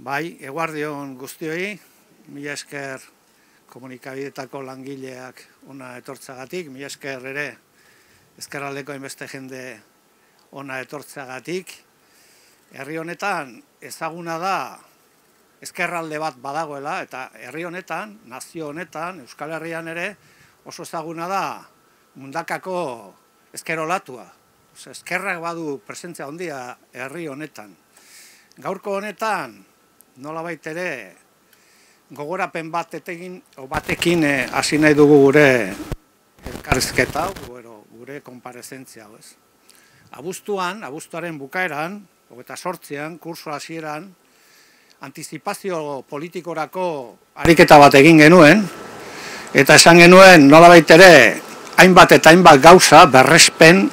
Bai, eguardion guztioi, mila esker komunikabidetako langileak ona etortzagatik, mila esker ere ezkerraldeko inbeste jende ona etortzagatik. Herri honetan ezaguna da ezkerralde bat badagoela, eta herri honetan, nazio honetan, Euskal Herrian ere, oso ezaguna da mundakako ezkerolatua. Ezkerrak badu presentzia ondia herri honetan. Gaurko honetan, nola baitere ere gogorapen bat etegin, o batekin eh, hasi nahi dugu gure elkarrizketa, gure, gure ez. Abuztuan, abuztuaren bukaeran, eta sortzean, kursu hasieran antizipazio politikorako ariketa bat egin genuen, eta esan genuen nola baitere, ere hainbat eta hainbat gauza berrespen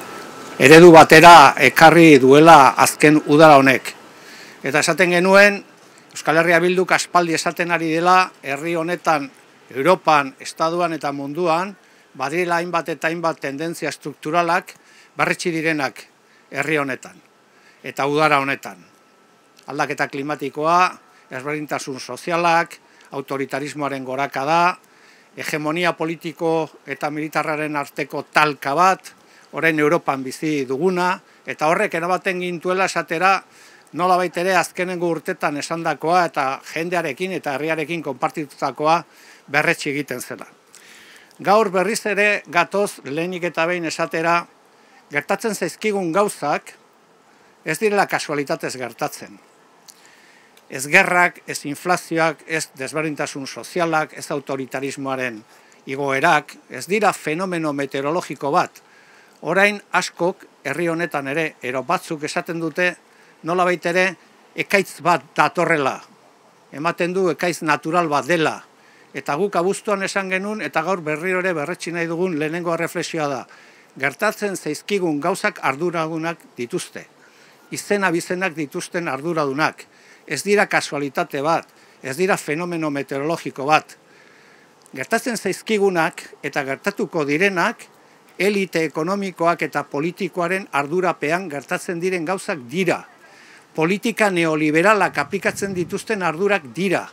eredu batera ekarri duela azken udara honek. Eta esaten genuen, Euskal Herria Bilduk aspaldi esaten ari dela, herri honetan, Europan, Estaduan eta munduan, badirela hainbat eta hainbat tendentzia strukturalak barretxi direnak herri honetan eta udara honetan. Aldaketa klimatikoa, ezberdintasun sozialak, autoritarismoaren goraka da, hegemonia politiko eta militarraren arteko talka bat, orain Europan bizi duguna, eta horrek erabaten gintuela esatera, nola baitere azkenengo urtetan esandakoa eta jendearekin eta herriarekin konpartitutakoa berretsi egiten zela. Gaur berriz ere gatoz lehenik eta behin esatera gertatzen zaizkigun gauzak ez direla kasualitatez gertatzen. Ez gerrak, ez inflazioak, ez desberdintasun sozialak, ez autoritarismoaren igoerak, ez dira fenomeno meteorologiko bat. Orain askok herri honetan ere ero batzuk esaten dute nola baitere ekaitz bat datorrela. Ematen du ekaitz natural bat dela. Eta guk abuztuan esan genuen, eta gaur berri hori berretxin nahi dugun lehenengoa reflexioa da. Gertatzen zaizkigun gauzak arduragunak dituzte. Izena bizenak dituzten arduradunak. Ez dira kasualitate bat, ez dira fenomeno meteorologiko bat. Gertatzen zaizkigunak eta gertatuko direnak, elite ekonomikoak eta politikoaren ardurapean gertatzen diren gauzak dira politika neoliberalak aplikatzen dituzten ardurak dira.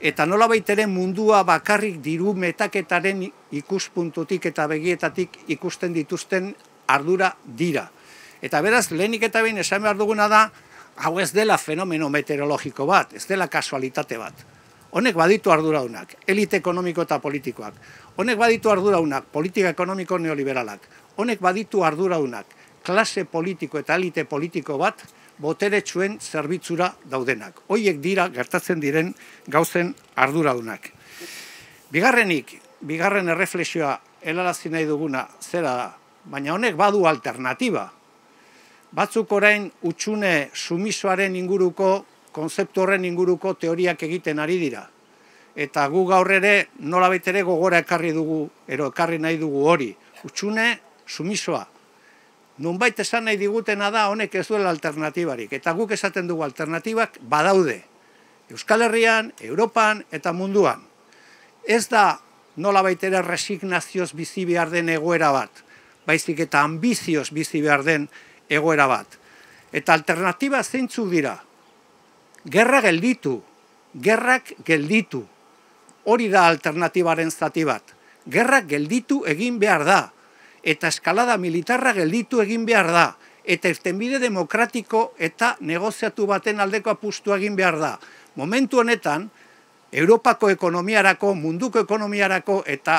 Eta nola baitere mundua bakarrik diru metaketaren ikuspuntutik eta begietatik ikusten dituzten ardura dira. Eta beraz, lehenik eta behin esan behar duguna da, hau ez dela fenomeno meteorologiko bat, ez dela kasualitate bat. Honek baditu arduraunak, elite ekonomiko eta politikoak. Honek baditu arduraunak, politika ekonomiko neoliberalak. Honek baditu arduraunak, klase politiko eta elite politiko bat, boteretsuen zerbitzura daudenak. Hoiek dira gertatzen diren gauzen arduradunak. Bigarrenik, bigarren erreflexioa helalazi nahi duguna zera da, baina honek badu alternativa. Batzuk orain utxune sumisoaren inguruko, konzeptu horren inguruko teoriak egiten ari dira. Eta gu gaur ere nola betere gogora ekarri dugu, ero ekarri nahi dugu hori. Utxune sumisoa, nunbait esan nahi digutena da honek ez duela alternatibarik. Eta guk esaten dugu alternatibak badaude. Euskal Herrian, Europan eta munduan. Ez da nola baitera resignazioz bizi behar den egoera bat. Baizik eta ambizioz bizi behar den egoera bat. Eta alternatiba zeintzu dira. Gerra gelditu. Gerrak gelditu. Hori da alternatibaren zati bat. Gerrak gelditu egin behar da eta eskalada militarra gelditu egin behar da, eta eztenbide demokratiko eta negoziatu baten aldeko apustu egin behar da. Momentu honetan, Europako ekonomiarako, munduko ekonomiarako eta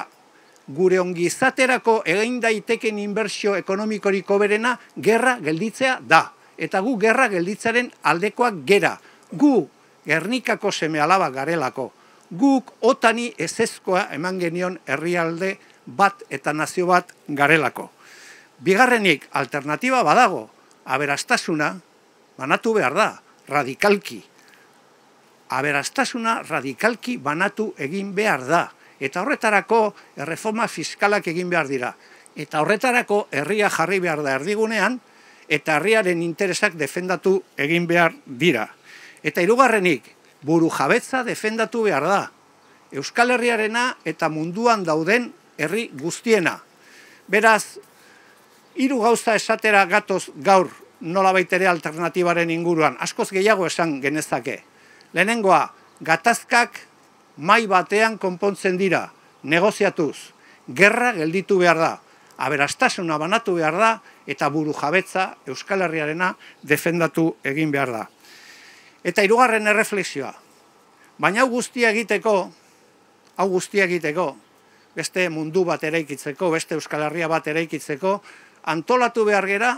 gure ongizaterako egin daiteken inbertsio ekonomikoriko berena, gerra gelditzea da. Eta gu gerra gelditzaren aldekoak gera. Gu gernikako seme alaba garelako. Guk otani ezezkoa eman genion herrialde bat eta nazio bat garelako. Bigarrenik alternativa badago, aberastasuna banatu behar da, radikalki. Aberastasuna radikalki banatu egin behar da. Eta horretarako erreforma fiskalak egin behar dira. Eta horretarako herria jarri behar da erdigunean, eta herriaren interesak defendatu egin behar dira. Eta irugarrenik, buru jabetza defendatu behar da. Euskal Herriarena eta munduan dauden herri guztiena. Beraz, hiru gauza esatera gatoz gaur nola baitere alternatibaren inguruan, askoz gehiago esan genezake. Lehenengoa, gatazkak mai batean konpontzen dira, negoziatuz, gerra gelditu behar da, aberastasuna banatu behar da, eta buru jabetza Euskal Herriarena defendatu egin behar da. Eta hirugarren erreflexioa. Baina hau guztia egiteko, hau guztia egiteko, beste mundu bat eraikitzeko, beste Euskal Herria bat eraikitzeko, antolatu behar gera,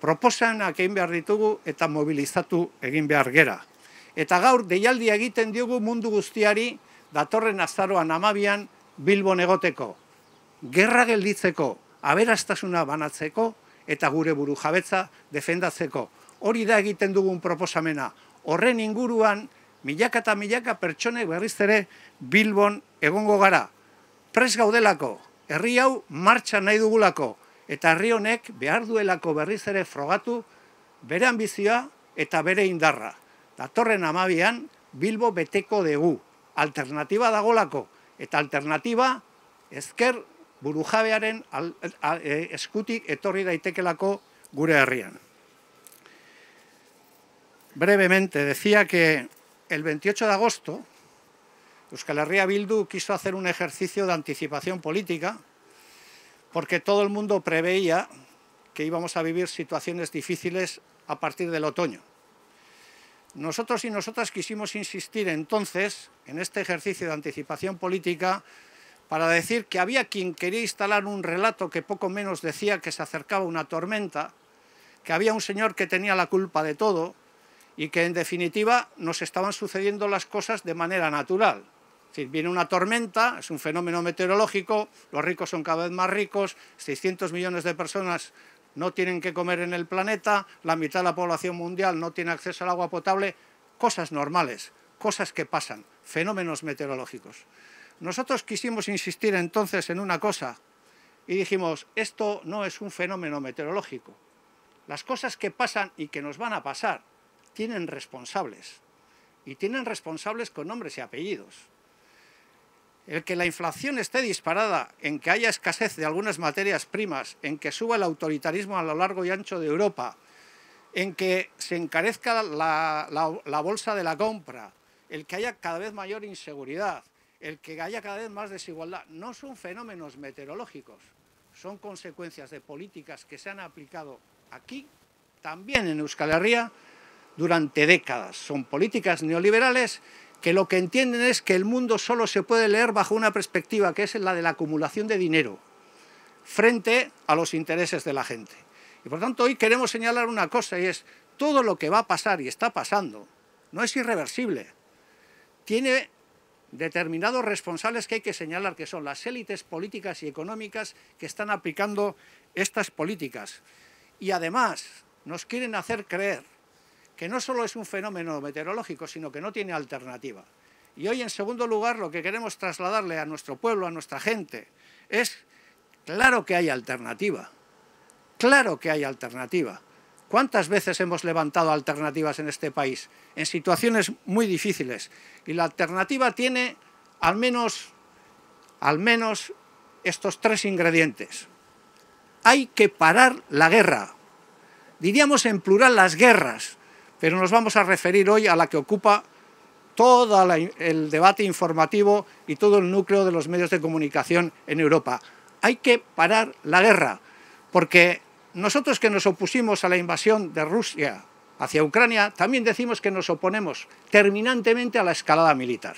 proposanak egin behar ditugu eta mobilizatu egin behar gera. Eta gaur, deialdi egiten diogu mundu guztiari, datorren azaroan amabian, Bilbon egoteko. Gerra gelditzeko, aberastasuna banatzeko, eta gure buru jabetza defendatzeko. Hori da egiten dugun proposamena. Horren inguruan, milaka eta milaka pertsonek berriz ere Bilbon egongo gara prez gaudelako, herri hau martxan nahi dugulako, eta herri honek behar duelako berriz ere frogatu bere ambizioa eta bere indarra. Datorren amabian Bilbo beteko dugu, alternatiba dagolako, eta alternatiba ezker burujabearen e, eskutik etorri daitekelako gure herrian. Brevemente, decía que el 28 de agosto, Euskal Herria Bildu quiso hacer un ejercicio de anticipación política porque todo el mundo preveía que íbamos a vivir situaciones difíciles a partir del otoño. Nosotros y nosotras quisimos insistir entonces en este ejercicio de anticipación política para decir que había quien quería instalar un relato que poco menos decía que se acercaba una tormenta, que había un señor que tenía la culpa de todo y que en definitiva nos estaban sucediendo las cosas de manera natural decir, viene una tormenta, es un fenómeno meteorológico, los ricos son cada vez más ricos, 600 millones de personas no tienen que comer en el planeta, la mitad de la población mundial no tiene acceso al agua potable, cosas normales, cosas que pasan, fenómenos meteorológicos. Nosotros quisimos insistir entonces en una cosa y dijimos, esto no es un fenómeno meteorológico. Las cosas que pasan y que nos van a pasar tienen responsables y tienen responsables con nombres y apellidos el que la inflación esté disparada, en que haya escasez de algunas materias primas, en que suba el autoritarismo a lo largo y ancho de Europa, en que se encarezca la, bolsa de la compra, el que haya cada vez mayor inseguridad, el que haya cada vez más desigualdad, no son fenómenos meteorológicos, son consecuencias de políticas que se han aplicado aquí, también en Euskal Herria, durante décadas. Son políticas neoliberales que lo que entienden es que el mundo solo se puede leer bajo una perspectiva, que es la de la acumulación de dinero, frente a los intereses de la gente. Y por tanto hoy queremos señalar una cosa, y es todo lo que va a pasar y está pasando, no es irreversible. Tiene determinados responsables que hay que señalar, que son las élites políticas y económicas que están aplicando estas políticas. Y además nos quieren hacer creer que no solo es un fenómeno meteorológico, sino que no tiene alternativa. Y hoy, en segundo lugar, lo que queremos trasladarle a nuestro pueblo, a nuestra gente, es, claro que hay alternativa, claro que hay alternativa. ¿Cuántas veces hemos levantado alternativas en este país? En situaciones muy difíciles. Y la alternativa tiene al menos, al menos estos tres ingredientes. Hay que parar la guerra. Diríamos en plural las guerras pero nos vamos a referir hoy a la que ocupa todo el debate informativo y todo el núcleo de los medios de comunicación en Europa. Hay que parar la guerra, porque nosotros que nos opusimos a la invasión de Rusia hacia Ucrania, también decimos que nos oponemos terminantemente a la escalada militar.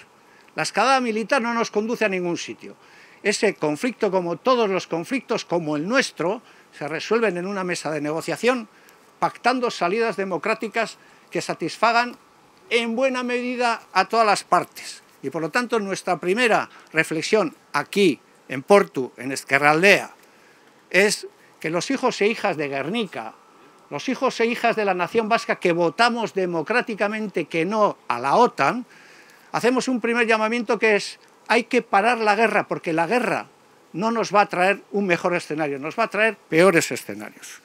La escalada militar no nos conduce a ningún sitio. Ese conflicto, como todos los conflictos, como el nuestro, se resuelven en una mesa de negociación pactando salidas democráticas que satisfagan en buena medida a todas las partes. Y por lo tanto, nuestra primera reflexión aquí, en Porto, en Esquerraldea, es que los hijos e hijas de Guernica, los hijos e hijas de la nación vasca que votamos democráticamente que no a la OTAN, hacemos un primer llamamiento que es hay que parar la guerra, porque la guerra no nos va a traer un mejor escenario, nos va a traer peores escenarios.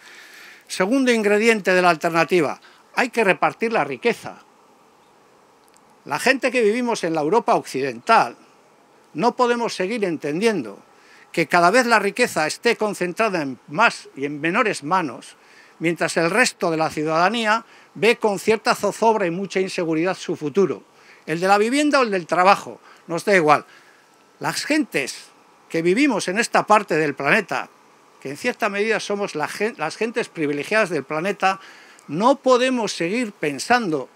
Segundo ingrediente de la alternativa, hay que repartir la riqueza. La gente que vivimos en la Europa occidental no podemos seguir entendiendo que cada vez la riqueza esté concentrada en más y en menores manos, mientras el resto de la ciudadanía ve con cierta zozobra y mucha inseguridad su futuro, el de la vivienda o el del trabajo, nos da igual. Las gentes que vivimos en esta parte del planeta, que en cierta medida somos las gentes privilegiadas del planeta, no podemos seguir pensando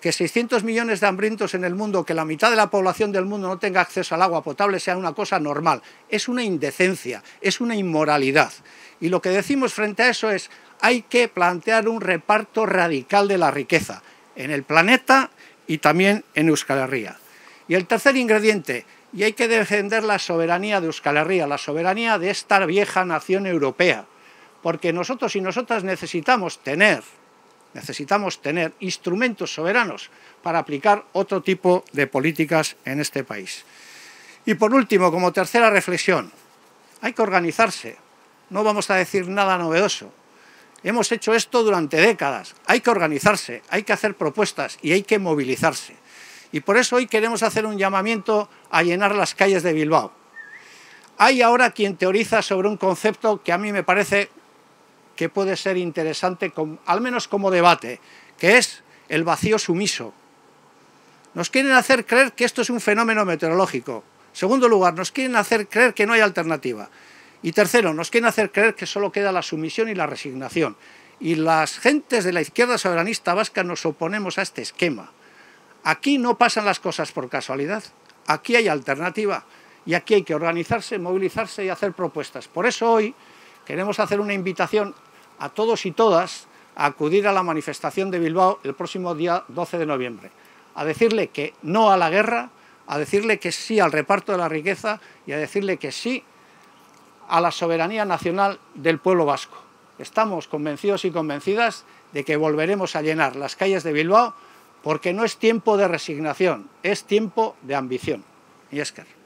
que 600 millones de hambrientos en el mundo, que la mitad de la población del mundo no tenga acceso al agua potable, sea una cosa normal. Es una indecencia, es una inmoralidad. Y lo que decimos frente a eso es, hay que plantear un reparto radical de la riqueza en el planeta y también en Euskal Herria. Y el tercer ingrediente, y hay que defender la soberanía de Euskal Herria, la soberanía de esta vieja nación europea, porque nosotros y nosotras necesitamos tener, necesitamos tener instrumentos soberanos para aplicar otro tipo de políticas en este país. Y por último, como tercera reflexión, hay que organizarse, no vamos a decir nada novedoso. Hemos hecho esto durante décadas, hay que organizarse, hay que hacer propuestas y hay que movilizarse. Y por eso hoy queremos hacer un llamamiento a llenar las calles de Bilbao. Hay ahora quien teoriza sobre un concepto que a mí me parece que puede ser interesante, al menos como debate, que es el vacío sumiso. Nos quieren hacer creer que esto es un fenómeno meteorológico. Segundo lugar, nos quieren hacer creer que no hay alternativa. Y tercero, nos quieren hacer creer que solo queda la sumisión y la resignación. Y las gentes de la izquierda soberanista vasca nos oponemos a este esquema. Aquí no pasan las cosas por casualidad, aquí hay alternativa y aquí hay que organizarse, movilizarse y hacer propuestas. Por eso hoy queremos hacer una invitación a todos y todas a acudir a la manifestación de Bilbao el próximo día 12 de noviembre, a decirle que no a la guerra, a decirle que sí al reparto de la riqueza y a decirle que sí a la soberanía nacional del pueblo vasco. Estamos convencidos y convencidas de que volveremos a llenar las calles de Bilbao porque no es tiempo de resignación, es tiempo de ambición. Y es que...